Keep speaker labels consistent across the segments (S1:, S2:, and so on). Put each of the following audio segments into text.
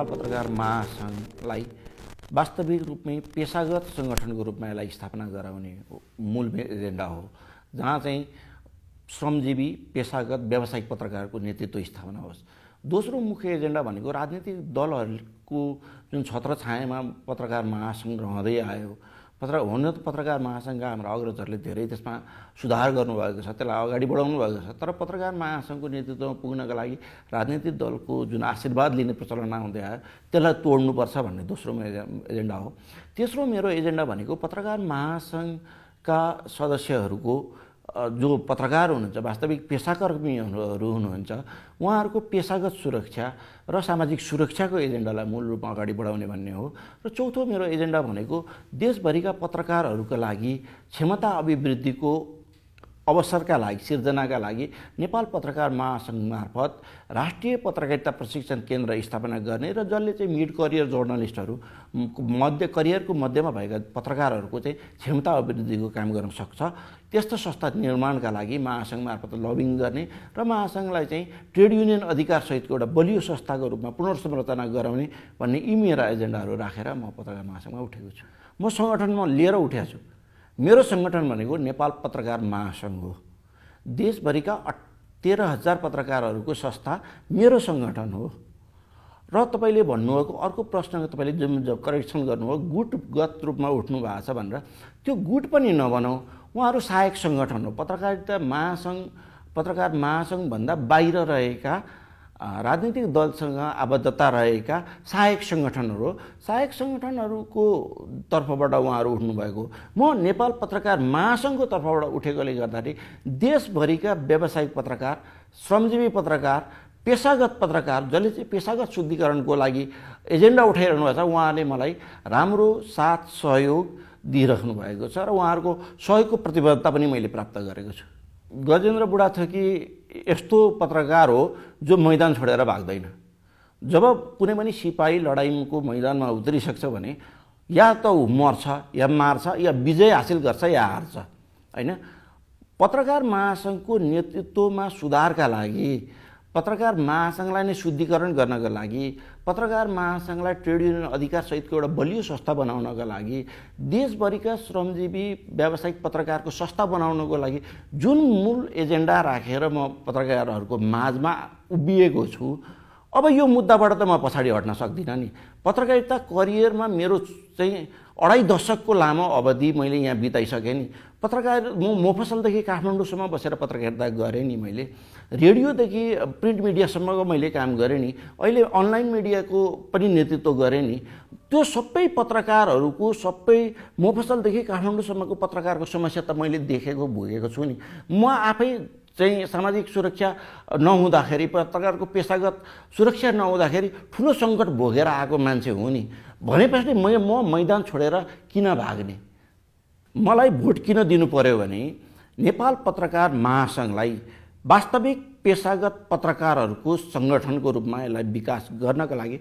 S1: नेपाल पत्रकार महासङ्घलाई वास्तविक रूपमै पेसागत सङ्गठनको रूपमा यसलाई स्थापना गराउने मूल एजेन्डा हो जहाँ चाहिँ श्रमजीवी पेसागत व्यावसायिक पत्रकारको नेतृत्व स्थापना होस् दोस्रो मुख्य एजेन्डा भनेको राजनीतिक दलहरूको जुन छत्रछायामा पत्रकार महासङ्घ रहँदै आयो पत्र हुन त पत्रकार महासङ्घका हाम्रा अग्रजहरूले धेरै त्यसमा सुधार गर्नुभएको छ त्यसलाई अगाडि बढाउनु भएको छ तर पत्रकार महासङ्घको नेतृत्वमा पुग्नका लागि राजनीतिक दलको जुन आशीर्वाद लिने प्रचलन आउँदै आयो त्यसलाई तोड्नुपर्छ भन्ने दोस्रो एजेन्डा हो तेस्रो मेरो एजेन्डा भनेको पत्रकार महासङ्घका सदस्यहरूको जो पत्रकार हुनुहुन्छ वास्तविक पेसाकर्मीहरू हुनुहुन्छ उहाँहरूको पेसागत सुरक्षा र सामाजिक सुरक्षाको एजेन्डालाई मूल रूपमा अगाडि बढाउने भन्ने हो र चौथो मेरो एजेन्डा भनेको देशभरिका पत्रकारहरूको लागि क्षमता अभिवृद्धिको अवसरका लागि सिर्जनाका लागि नेपाल पत्रकार महासङ्घ मार्फत राष्ट्रिय पत्रकारिता प्रशिक्षण केन्द्र स्थापना गर्ने र जसले चाहिँ मिड करियर जर्नलिस्टहरू मध्य करियरको मध्यमा भएका पत्रकारहरूको चाहिँ क्षमता अभिवृद्धिको काम गर्न सक्छ त्यस्तो संस्था निर्माणका लागि महासङ्घ मार्फत लबिङ गर्ने र महासङ्घलाई चाहिँ ट्रेड युनियन अधिकारसहितको एउटा बलियो संस्थाको रूपमा पुनर्संरचना गराउने भन्ने यी मेरा एजेन्डाहरू राखेर म पत्रकार महासङ्घमा उठेको छु म सङ्गठनमा लिएर उठेको छु मेरो सङ्गठन भनेको नेपाल पत्रकार महासङ्घ हो देशभरिका तेह्र हजार पत्रकारहरूको संस्था मेरो सङ्गठन हो र तपाईँले भन्नुभएको अर्को प्रश्न तपाईँले जुन करेक्सन गर्नुभयो गुटगत रूपमा उठ्नु भएको छ भनेर त्यो गुट पनि नबनाऊ उहाँहरू सहायक सङ्गठन हो पत्रकारिता महासङ्घ पत्रकार महासङ्घभन्दा बाहिर रहेका राजनीतिक दलसँग आबद्धता रहेका सहायक सङ्गठनहरू सहायक सङ्गठनहरूको तर्फबाट उहाँहरू उठ्नुभएको म नेपाल पत्रकार महासङ्घको तर्फबाट उठेकोले गर्दाखेरि देशभरिका व्यावसायिक पत्रकार श्रमजीवी पत्रकार पेसागत पत्रकार जसले चाहिँ पेसागत शुद्धिकरणको लागि एजेन्डा उठाइरहनु भएको छ उहाँले मलाई राम्रो साथ सहयोग दिइराख्नु भएको छ र उहाँहरूको सहयोगको प्रतिबद्धता पनि मैले प्राप्त गरेको छु गजेन्द्र बुढाथोकी यस्तो पत्रकार हो जो मैदान छोडेर भाग्दैन जब कुनै पनि सिपाही लडाइँको मैदानमा उत्रिसक्छ भने या त ऊ मर्छ या मार्छ या विजय हासिल गर्छ या हार्छ होइन पत्रकार महासङ्घको नेतृत्वमा सुधारका लागि पत्रकार महासङ्घलाई नै शुद्धिकरण गर्नका लागि पत्रकार महासङ्घलाई ट्रेड युनियन अधिकारसहितको एउटा बलियो संस्था बनाउनका लागि देशभरिका श्रमजीवी व्यावसायिक पत्रकारको संस्था बनाउनको लागि जुन मूल एजेन्डा राखेर म पत्रकारहरूको माझमा उभिएको छु अब यो मुद्दाबाट त म पछाडि हट्न सक्दिनँ नि पत्रकारिता करियरमा मेरो चाहिँ अढाई दशकको लामो अवधि मैले यहाँ बिताइसकेँ नि पत्रकार म मोफसलदेखि काठमाडौँसम्म बसेर पत्रकारिता गरेँ नि मैले रेडियोदेखि प्रिन्ट मिडियासम्मको मैले काम गरेँ नि अहिले अनलाइन मिडियाको पनि नेतृत्व गरेँ नि त्यो सबै पत्रकारहरूको सबै मोफसलदेखि काठमाडौँसम्मको पत्रकारको समस्या त मैले देखेको भोगेको छु नि म आफै चाहिँ सामाजिक सुरक्षा नहुँदाखेरि पत्रकारको पेसागत सुरक्षा नहुँदाखेरि ठुलो सङ्कट भोगेर आएको मान्छे हो नि भनेपछि म म मैदान छोडेर किन भाग्ने मलाई भोट किन दिनु पर्यो भने नेपाल पत्रकार महासङ्घलाई वास्तविक पेसागत पत्रकारहरूको सङ्गठनको रूपमा यसलाई विकास गर्नका लागि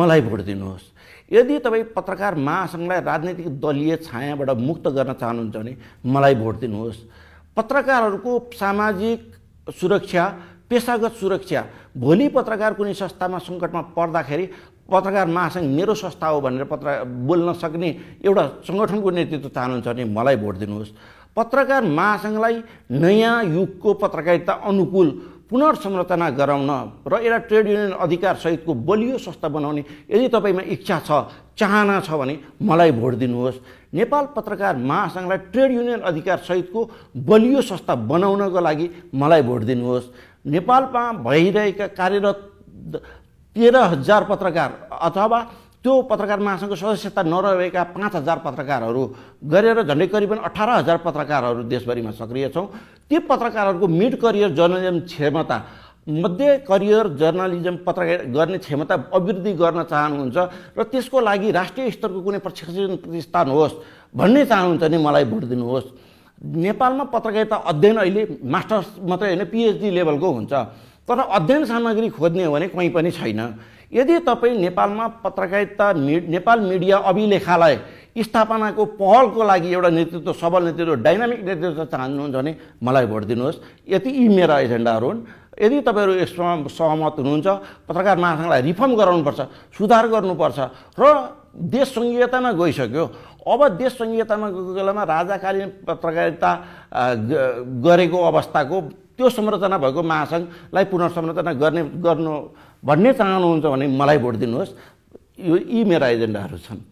S1: मलाई भोट दिनुहोस् यदि तपाईँ पत्रकार महासङ्घलाई राजनैतिक दलीय छायाबाट मुक्त गर्न चाहनुहुन्छ भने मलाई भोट दिनुहोस् पत्रकारहरूको सामाजिक सुरक्षा पेसागत सुरक्षा भोलि पत्रकार कुनै संस्थामा सङ्कटमा पर्दाखेरि पत्रकार महासङ्घ मेरो संस्था हो भनेर पत्र बोल्न सक्ने एउटा सङ्गठनको नेतृत्व चाहनुहुन्छ भने मलाई भोट दिनुहोस् पत्रकार महासङ्घलाई नयाँ युगको पत्रकारिता अनुकूल पुनर्संरचना गराउन र एउटा ट्रेड युनियन अधिकारसहितको बलियो संस्था बनाउने यदि तपाईँमा इच्छा छ चाहना छ भने मलाई भोट दिनुहोस् नेपाल पत्रकार महासङ्घलाई ट्रेड युनियन अधिकार सहितको बलियो संस्था बनाउनको लागि मलाई भोट दिनुहोस् नेपालमा भइरहेका कार्यरत तेह्र हजार पत्रकार अथवा त्यो पत्रकार महासङ्घको सदस्यता नरहेका पाँच हजार पत्रकारहरू गरेर झन्डै करिबन अठार हजार पत्रकारहरू देशभरिमा सक्रिय छौँ ती पत्रकारहरूको मिड करियर जर्नलिजम क्षमता मध्य करियर जर्नलिजम पत्रकार गर्ने क्षमता अभिवृद्धि गर्न चाहनुहुन्छ र त्यसको लागि राष्ट्रिय स्तरको कुनै प्रशिक्षण प्रतिष्ठान होस् भन्ने चाहनुहुन्छ भने मलाई भोट दिनुहोस् नेपालमा पत्रकारिता अध्ययन अहिले मास्टर्स मात्रै होइन पिएचडी लेभलको हुन्छ तर अध्ययन सामग्री खोज्ने हो भने कहीँ पनि छैन यदि तपाईँ नेपालमा पत्रकारिता मि नेपाल मिडिया अभिलेखालय स्थापनाको पहलको लागि एउटा नेतृत्व सबल नेतृत्व डाइनामिक नेतृत्व चाहनुहुन्छ भने मलाई भोट दिनुहोस् यति यी मेरा एजेन्डाहरू हुन् यदि तपाईँहरू यसमा सहमत हुनुहुन्छ पत्रकार महासङ्घलाई रिफर्म गराउनुपर्छ सुधार गर्नुपर्छ र देश सङ्घीयतामा गइसक्यो अब देश सङ्घीयतामा गएको बेलामा राजाकालीन पत्रकारिता गरेको अवस्थाको त्यो संरचना भएको महासङ्घलाई पुनर्संरचना गर्ने गर्नु भन्ने चाहनुहुन्छ भने मलाई भोट दिनुहोस् यो यी मेरा एजेन्डाहरू छन्